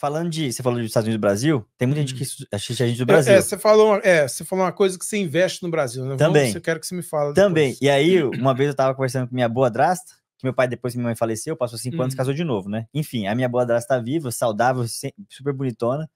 Falando de. Você falou dos Estados Unidos e Brasil, tem muita gente que hum. assiste a gente do Brasil. É, é, você falou, é, você falou uma coisa que você investe no Brasil, né? Também. Vamos, eu quero que você me fale. Também. Depois. E aí, uma vez eu tava conversando com minha boa drasta, que meu pai, depois que minha mãe faleceu, passou cinco uhum. anos hum. casou de novo, né? Enfim, a minha boa drasta tá viva, saudável, super bonitona.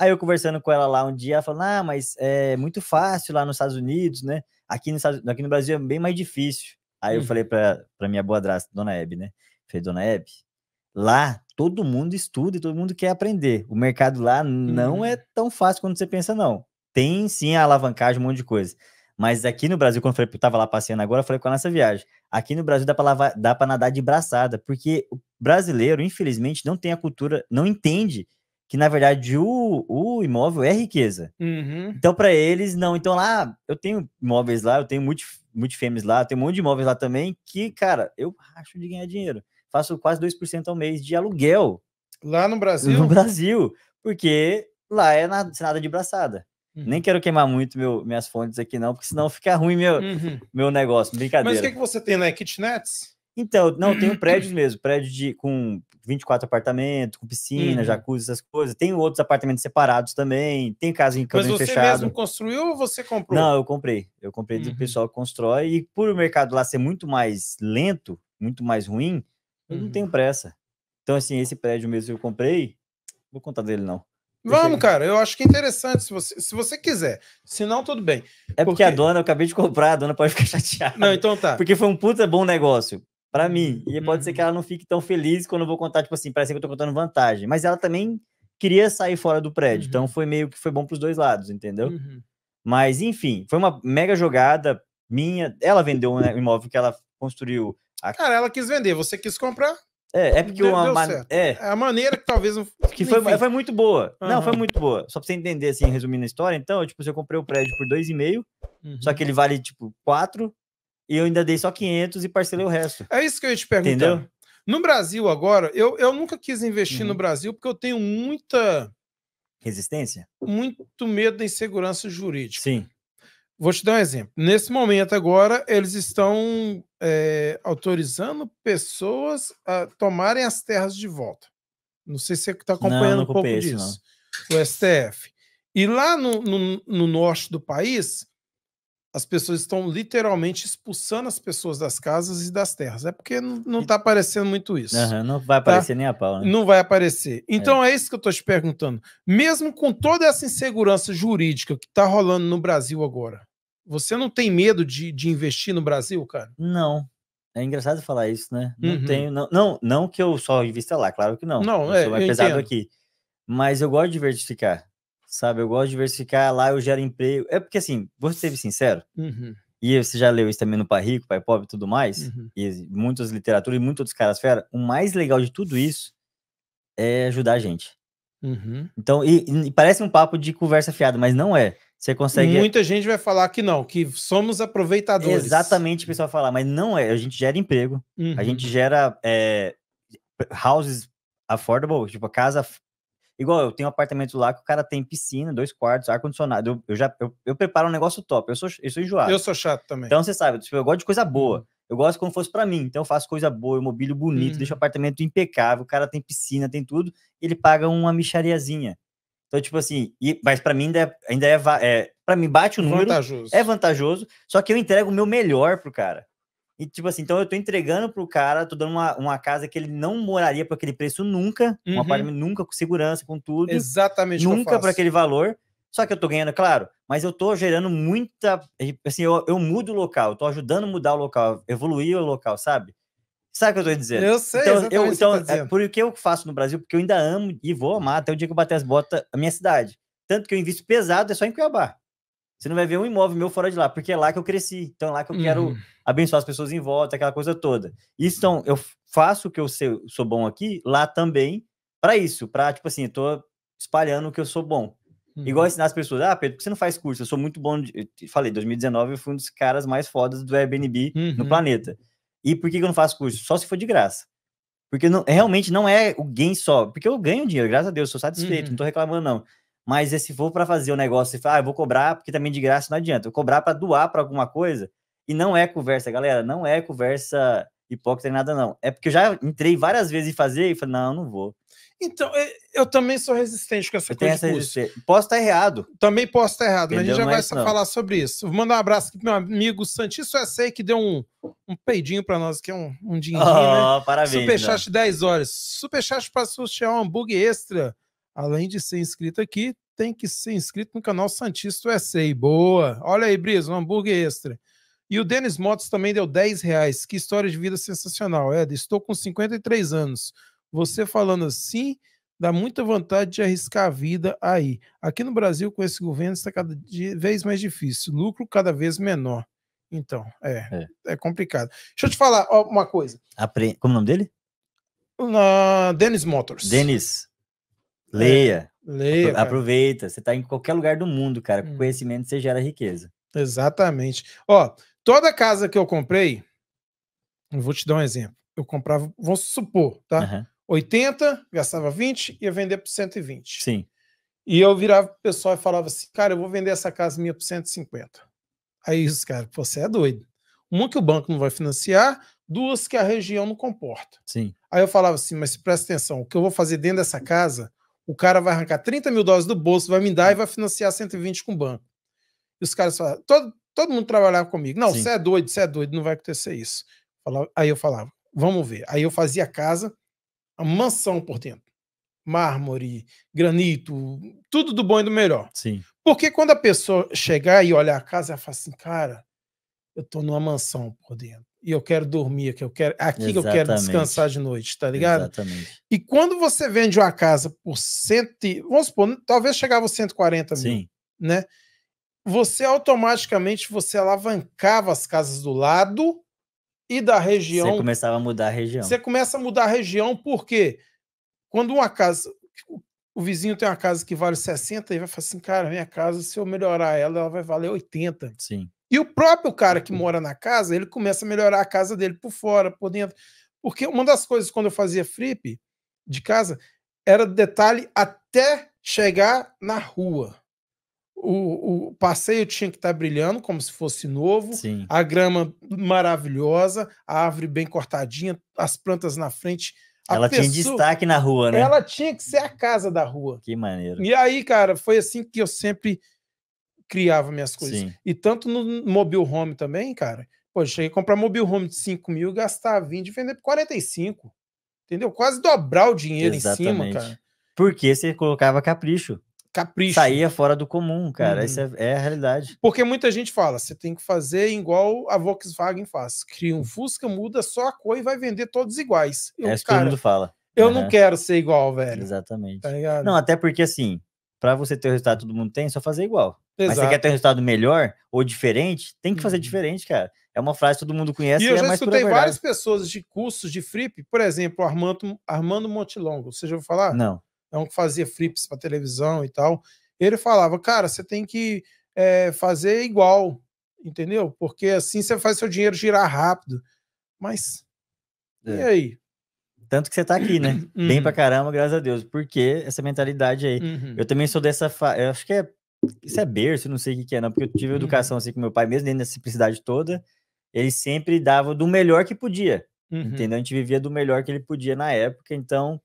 Aí eu conversando com ela lá um dia, ela falou: Ah, mas é muito fácil lá nos Estados Unidos, né? Aqui no, aqui no Brasil é bem mais difícil. Aí uhum. eu hum. falei pra, pra minha boa drasta, dona Hebe, né? falei, dona Hebe, lá todo mundo estuda e todo mundo quer aprender. O mercado lá não é uhum. é tão fácil quanto você pensa, não. Tem sim a alavancagem, um monte de coisa. Mas aqui no Brasil, quando eu estava lá passeando agora, eu falei com a nossa viagem. Aqui no Brasil dá para nadar de braçada, porque o brasileiro, infelizmente, não tem a cultura, não entende que na verdade o, o imóvel é riqueza. Uhum. Então, para eles, não. Então, lá eu tenho imóveis lá, eu tenho multifêmeas lá, eu tenho um monte de imóveis lá também que, cara, eu acho de ganhar dinheiro faço quase 2% ao mês de aluguel. Lá no Brasil? No Brasil, porque lá é nada, nada de braçada. Uhum. Nem quero queimar muito meu, minhas fontes aqui não, porque senão fica ruim meu, uhum. meu negócio, brincadeira. Mas o que, é que você tem lá? Né? Kitnets? Então, não, tem um prédios mesmo, prédio de, com 24 apartamentos, com piscina, uhum. jacuzzi, essas coisas. Tem outros apartamentos separados também, tem casa em caminho fechado. Mas você mesmo construiu ou você comprou? Não, eu comprei. Eu comprei do uhum. pessoal que constrói. E por o mercado lá ser muito mais lento, muito mais ruim, eu uhum. não tenho pressa. Então, assim, esse prédio mesmo que eu comprei, vou contar dele, não. Vamos, cara, eu acho que é interessante, se você, se você quiser. Se não, tudo bem. É porque, porque a dona, eu acabei de comprar, a dona pode ficar chateada. Não, então tá. Porque foi um puta bom negócio para mim. E pode ser que uhum. ela não fique tão feliz quando eu vou contar, tipo assim, parece que eu tô contando vantagem. Mas ela também queria sair fora do prédio. Então uhum. Então foi meio que foi bom pros dois lados, entendeu? Uhum. Mas, enfim, foi uma mega jogada minha. Ela vendeu um né, imóvel que ela construiu Cara, ela quis vender, você quis comprar. É, é porque deu, uma deu man... é. é. a maneira que talvez não... que foi, foi muito boa. Uhum. Não, foi muito boa. Só pra você entender assim, resumindo a história, então, eu, tipo, se eu comprei o prédio por 2,5, uhum. só que uhum. ele vale tipo 4 e eu ainda dei só 500 e parcelei o resto. É isso que eu ia te perguntar. Entendeu? No Brasil agora, eu, eu nunca quis investir uhum. no Brasil porque eu tenho muita resistência? Muito medo da insegurança jurídica. Sim. Vou te dar um exemplo. Nesse momento agora, eles estão é, autorizando pessoas a tomarem as terras de volta. Não sei se você está acompanhando não, não um pouco isso, disso. Não. O STF. E lá no, no, no, norte do país, as pessoas estão literalmente expulsando as pessoas das casas e das terras. É porque não está aparecendo muito isso. Uhum, não vai tá? aparecer tá? nem a pau. Né? Não vai aparecer. Então é, é isso que eu estou te perguntando. Mesmo com toda essa insegurança jurídica que está rolando no Brasil agora, você não tem medo de, de investir no Brasil, cara? Não. É engraçado falar isso, né? Não uhum. tenho. Não, não, não, que eu só invista lá, claro que não. Não, eu é. Sou mais pesado entendo. aqui. Mas eu gosto de diversificar, sabe? Eu gosto de diversificar. Lá eu gero emprego. É porque, assim, vou ser sincero. Uhum. E você já leu isso também no Pai Rico, Pai Pobre e tudo mais. Uhum. E muitas literaturas e muitos outros caras fera. O mais legal de tudo isso é ajudar a gente. Uhum. Então, e, e parece um papo de conversa fiada, mas não é. Você consegue. Muita gente vai falar que não, que somos aproveitadores. Exatamente, o pessoal vai falar, mas não é. A gente gera emprego, uhum. a gente uhum. gera é, houses affordable, tipo casa. Igual eu tenho um apartamento lá que o cara tem piscina, dois quartos, ar-condicionado. Eu, eu, já eu, eu, preparo um negócio top. Eu sou, eu sou enjoado. Eu sou chato também. Então você sabe, tipo, eu gosto de coisa boa. Uhum. Eu gosto como fosse para mim. Então eu faço coisa boa, eu bonito, uhum. deixo o apartamento impecável, o cara tem piscina, tem tudo, ele paga uma michariazinha. Então, tipo assim, e, mas para mim ainda é, ainda é, é para mim bate o número, vantajoso. é vantajoso, só que eu entrego o meu melhor pro cara. E tipo assim, então eu tô entregando pro cara, tô dando uma, uma casa que ele não moraria por aquele preço nunca, uhum. um apartamento nunca com segurança, com tudo. Exatamente. Nunca para aquele valor. Só que eu tô ganhando, claro, mas eu tô gerando muita, assim, eu, eu mudo o local, eu tô ajudando a mudar o local, evoluir o local, sabe? Sabe o que eu estou dizendo? Eu sei, então, eu, então é por que eu faço no Brasil? Porque eu ainda amo e vou amar até o dia que eu bater as botas a minha cidade. Tanto que eu invisto pesado, é só em Cuiabá. Você não vai ver um imóvel meu fora de lá, porque é lá que eu cresci. Então é lá que eu uhum. quero abençoar as pessoas em volta, aquela coisa toda. Isso, então, eu faço o que eu sei, sou bom aqui, lá também, para isso, para, tipo assim, eu tô espalhando o que eu sou bom. Uhum. Igual ensinar as pessoas, ah, Pedro, por que você não faz curso? Eu sou muito bom. De... Eu falei, 2019 eu fui um dos caras mais fodas do Airbnb uhum. no planeta. E por que, que eu não faço curso? Só se for de graça. Porque não, realmente não é o gain só. Porque eu ganho dinheiro, graças a Deus, sou satisfeito, uhum. não tô reclamando, não. Mas eh, se for para fazer o um negócio e falar, ah, eu vou cobrar, porque também é de graça não adianta. Eu cobrar para doar para alguma coisa. E não é conversa, galera, não é conversa hipócrita nem nada, não. É porque eu já entrei várias vezes em fazer e falei, não, não vou. Então, é, eu também sou resistente com essa você coisa essa de Posso estar errado. Também posso estar errado, Entendeu? mas a gente já mas vai é não. falar sobre isso. Vou mandar um abraço aqui pro meu amigo Santista S.A. que deu um, um peidinho para nós, que é um, um dinheirinho, oh, né? Parabéns. Né? Superchat não. 10 horas. Superchat para sortear um hambúrguer extra. Além de ser inscrito aqui, tem que ser inscrito no canal Santista S.A. Boa! Olha aí, Brisa, um hambúrguer extra. E o Denis Motos também deu 10 reais. Que história de vida sensacional. Ed. estou com 53 anos você falando assim, dá muita vontade de arriscar a vida aí. Aqui no Brasil, com esse governo, está cada vez mais difícil, lucro cada vez menor. Então, é, é, é complicado. Deixa eu te falar ó, uma coisa. Apre... Como é o nome dele? Na... Dennis Motors. Denis, leia. É, leia. Apro... Aproveita. Você está em qualquer lugar do mundo, cara. Com hum. conhecimento você gera riqueza. Exatamente. Ó, toda casa que eu comprei, eu vou te dar um exemplo. Eu comprava, vamos supor, tá? Uhum 80, gastava 20, ia vender por 120. Sim. E eu virava pro pessoal e falava assim, cara, eu vou vender essa casa minha por 150. Aí os caras, você é doido. Uma que o banco não vai financiar, duas que a região não comporta. Sim. Aí eu falava assim, mas presta atenção, o que eu vou fazer dentro dessa casa, o cara vai arrancar 30 mil dólares do bolso, vai me dar e vai financiar 120 com o banco. E os caras falavam, todo, todo mundo trabalhava comigo. Não, você é doido, você é doido, não vai acontecer isso. Aí eu falava, vamos ver. Aí eu fazia a casa, a mansão por dentro. Mármore, granito, tudo do bom e do melhor. Sim. Porque quando a pessoa chegar e olhar a casa, ela fala assim, cara, eu tô numa mansão por dentro. E eu quero dormir, aqui, eu quero aqui Exatamente. que eu quero descansar de noite, tá ligado? Exatamente. E quando você vende uma casa por cento, vamos supor, talvez chegava aos 140 Sim. mil, né? Você automaticamente você alavancava as casas do lado e da região. Você começava a mudar a região. Você começa a mudar a região, porque quando uma casa. O vizinho tem uma casa que vale 60 e vai falar assim, cara, minha casa, se eu melhorar ela, ela vai valer 80. Sim. E o próprio cara que uhum. mora na casa, ele começa a melhorar a casa dele por fora, por dentro. Porque uma das coisas quando eu fazia flip de casa era detalhe até chegar na rua o, o passeio tinha que estar tá brilhando, como se fosse novo, Sim. a grama maravilhosa, a árvore bem cortadinha, as plantas na frente. ela pessoa, tinha destaque na rua, né? Ela tinha que ser a casa da rua. Que maneiro. E aí, cara, foi assim que eu sempre criava minhas coisas. Sim. E tanto no mobile home também, cara. Pô, eu cheguei a comprar mobile home de 5 mil, gastar 20 e vender por 45. Entendeu? Quase dobrar o dinheiro Exatamente. em cima, cara. Porque você colocava capricho capricho. Saía fora do comum, cara. Hum. é, é a realidade. Porque muita gente fala, você tem que fazer igual a Volkswagen faz. Cria um Fusca, muda só a cor e vai vender todos iguais. Eu, é isso que todo mundo fala. Eu uhum. não né? quero ser igual, velho. Exatamente. Tá não, até porque assim, para você ter o resultado que todo mundo tem, é só fazer igual. Exato. Mas você quer ter um resultado melhor ou diferente, tem que fazer uhum. diferente, cara. É uma frase que todo mundo conhece. E eu é já é escutei várias pessoas de cursos de fripe, por exemplo, Armando, Armando Montilongo. Você já ouviu falar? Não então que fazia flips para televisão e tal, ele falava, cara, você tem que é, fazer igual, entendeu? Porque assim você faz seu dinheiro girar rápido. Mas é. e aí? Tanto que você tá aqui, né? Uhum. Bem pra caramba, graças a Deus. Porque essa mentalidade aí. Uhum. Eu também sou dessa. Fa... Eu acho que é. Isso é berço, não sei o que, que é, não. Porque eu tive uhum. educação assim com meu pai, mesmo dentro da simplicidade toda. Ele sempre dava do melhor que podia. Uhum. Entendeu? A gente vivia do melhor que ele podia na época. Então,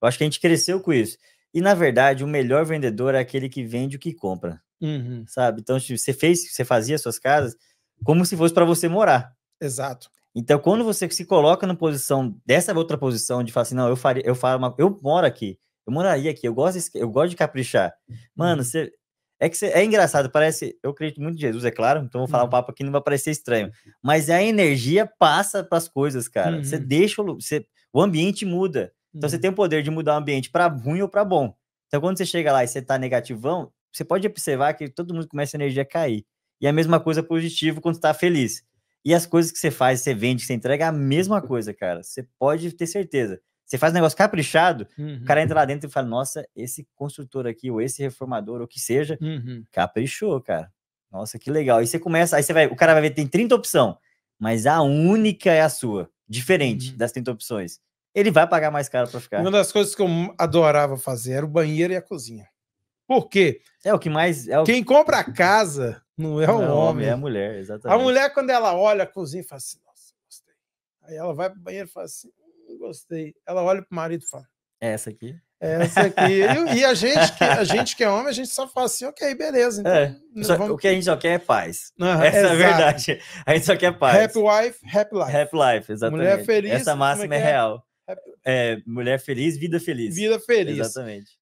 eu acho que a gente cresceu com isso. E, na verdade, o melhor vendedor é aquele que vende o que compra. Uhum. Sabe? Então, você fez, você fazia suas casas como se fosse para você morar. Exato. Então, quando você se coloca na posição dessa outra posição de falar assim, não, eu faria, eu falo uma, eu moro aqui, eu moraria aqui, eu gosto, de, eu gosto de caprichar. Mano, uhum. você é que você, é engraçado, parece. Eu acredito muito em Jesus, é claro, então vou falar uhum. um papo aqui, não vai parecer estranho. Mas a energia passa para as coisas, cara. Uhum. Você deixa você, o ambiente muda. Então, você uhum. tem o poder de mudar o ambiente para ruim ou para bom. Então, quando você chega lá e você tá negativão, você pode observar que todo mundo começa a energia a cair. E a mesma coisa positivo quando está feliz. E as coisas que você faz, você vende, você entrega, é a mesma coisa, cara. Você pode ter certeza. Você faz um negócio caprichado, uhum. o cara entra lá dentro e fala: Nossa, esse construtor aqui, ou esse reformador, ou o que seja, uhum. caprichou, cara. Nossa, que legal. Aí você começa, aí você vai, o cara vai ver, tem 30 opções, mas a única é a sua, diferente uhum. das 30 opções ele vai pagar mais caro para ficar. Uma das coisas que eu adorava fazer era o banheiro e a cozinha. Por quê? É o que mais. É o... Quem compra a casa não é o não, é homem. É a mulher, exatamente. A mulher, quando ela olha a cozinha, fala assim: nossa, gostei. Aí ela vai pro banheiro e fala assim: hum, gostei. Ela olha pro marido e fala: é essa aqui? Essa aqui. E, a, gente que, a gente que é homem, a gente só fala assim, ok, beleza. Então, é. só, vamos... O que a gente só quer é paz. Uhum, Essa exato. é a verdade. A gente só quer paz. Happy wife, happy life. Happy life, exatamente. Mulher feliz. Essa é máxima é, é, real é, Mulher Feliz, Vida Feliz. Vida Feliz. Exatamente.